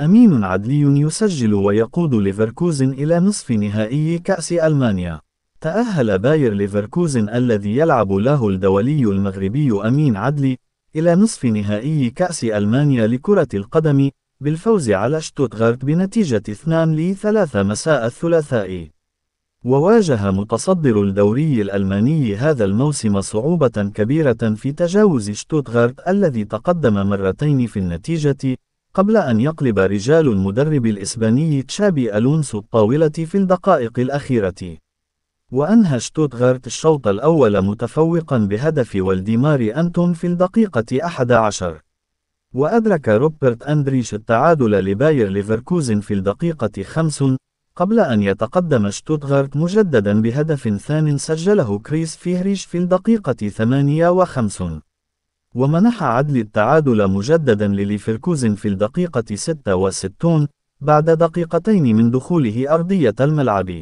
أمين عدلي يسجل ويقود ليفركوزن إلى نصف نهائي كأس ألمانيا. تأهل باير ليفركوزن الذي يلعب له الدولي المغربي أمين عدلي إلى نصف نهائي كأس ألمانيا لكرة القدم بالفوز على شتوتغارت بنتيجة 2 لي 3 مساء الثلاثاء. وواجه متصدر الدوري الألماني هذا الموسم صعوبة كبيرة في تجاوز شتوتغارت الذي تقدم مرتين في النتيجة قبل أن يقلب رجال المدرب الإسباني تشابي ألونسو الطاولة في الدقائق الأخيرة. وأنهى شتوتغارت الشوط الأول متفوقا بهدف والديمار أنتون في الدقيقة 11. وأدرك روبرت أندريش التعادل لباير ليفركوزن في الدقيقة 5 قبل أن يتقدم شتوتغارت مجددا بهدف ثان سجله كريس فيهريش في الدقيقة 58 ومنح عدل التعادل مجددا لليفركوزن في الدقيقة 66 بعد دقيقتين من دخوله أرضية الملعب.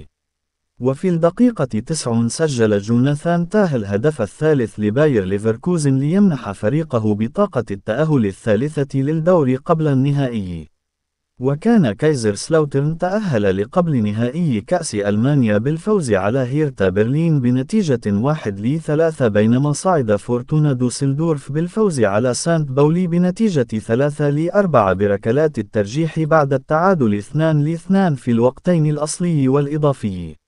وفي الدقيقة 90 سجل جوناثان تاه الهدف الثالث لباير ليفركوزن ليمنح فريقه بطاقة التأهل الثالثة للدور قبل النهائي. وكان كايزر سلاوترن تأهل لقبل نهائي كأس ألمانيا بالفوز على هيرتا برلين بنتيجة 1 لثلاثة بينما صعد فورتونا دوسلدورف بالفوز على سانت باولي بنتيجة 3 لأربعة بركلات الترجيح بعد التعادل 2 لاثنان في الوقتين الأصلي والإضافي